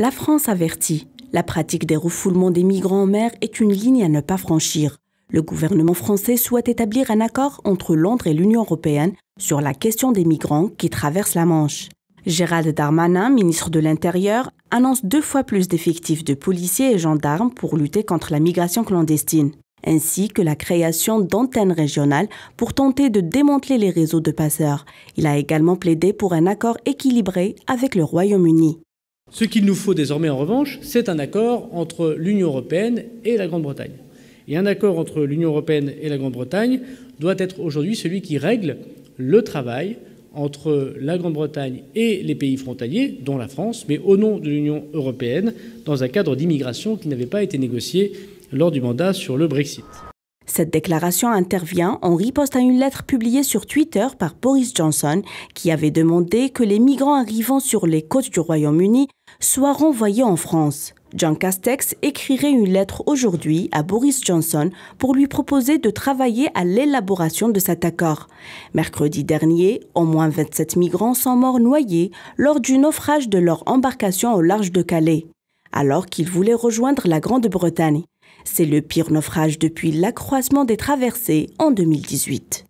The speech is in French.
La France avertit. La pratique des refoulements des migrants en mer est une ligne à ne pas franchir. Le gouvernement français souhaite établir un accord entre Londres et l'Union européenne sur la question des migrants qui traversent la Manche. Gérald Darmanin, ministre de l'Intérieur, annonce deux fois plus d'effectifs de policiers et gendarmes pour lutter contre la migration clandestine, ainsi que la création d'antennes régionales pour tenter de démanteler les réseaux de passeurs. Il a également plaidé pour un accord équilibré avec le Royaume-Uni. Ce qu'il nous faut désormais, en revanche, c'est un accord entre l'Union européenne et la Grande-Bretagne. Et un accord entre l'Union européenne et la Grande-Bretagne doit être aujourd'hui celui qui règle le travail entre la Grande-Bretagne et les pays frontaliers, dont la France, mais au nom de l'Union européenne, dans un cadre d'immigration qui n'avait pas été négocié lors du mandat sur le Brexit. Cette déclaration intervient en riposte à une lettre publiée sur Twitter par Boris Johnson qui avait demandé que les migrants arrivant sur les côtes du Royaume-Uni soient renvoyés en France. John Castex écrirait une lettre aujourd'hui à Boris Johnson pour lui proposer de travailler à l'élaboration de cet accord. Mercredi dernier, au moins 27 migrants sont morts noyés lors du naufrage de leur embarcation au large de Calais, alors qu'ils voulaient rejoindre la Grande-Bretagne. C'est le pire naufrage depuis l'accroissement des traversées en 2018.